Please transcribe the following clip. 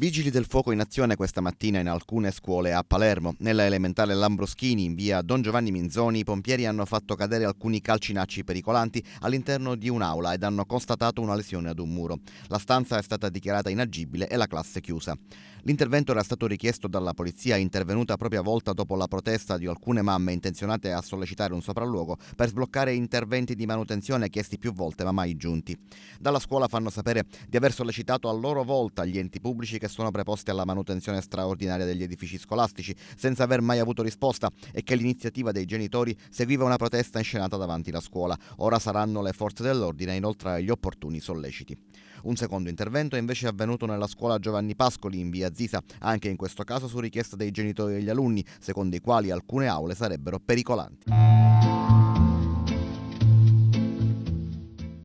Vigili del fuoco in azione questa mattina in alcune scuole a Palermo. Nella elementare Lambroschini, in via Don Giovanni Minzoni, i pompieri hanno fatto cadere alcuni calcinacci pericolanti all'interno di un'aula ed hanno constatato una lesione ad un muro. La stanza è stata dichiarata inagibile e la classe chiusa. L'intervento era stato richiesto dalla polizia, intervenuta a propria volta dopo la protesta di alcune mamme intenzionate a sollecitare un sopralluogo per sbloccare interventi di manutenzione chiesti più volte ma mai giunti. Dalla scuola fanno sapere di aver sollecitato a loro volta gli enti pubblici che che sono preposte alla manutenzione straordinaria degli edifici scolastici, senza aver mai avuto risposta, e che l'iniziativa dei genitori seguiva una protesta inscenata davanti la scuola. Ora saranno le forze dell'ordine a inoltrare gli opportuni solleciti. Un secondo intervento è invece avvenuto nella scuola Giovanni Pascoli in via Zisa, anche in questo caso su richiesta dei genitori e degli alunni, secondo i quali alcune aule sarebbero pericolanti.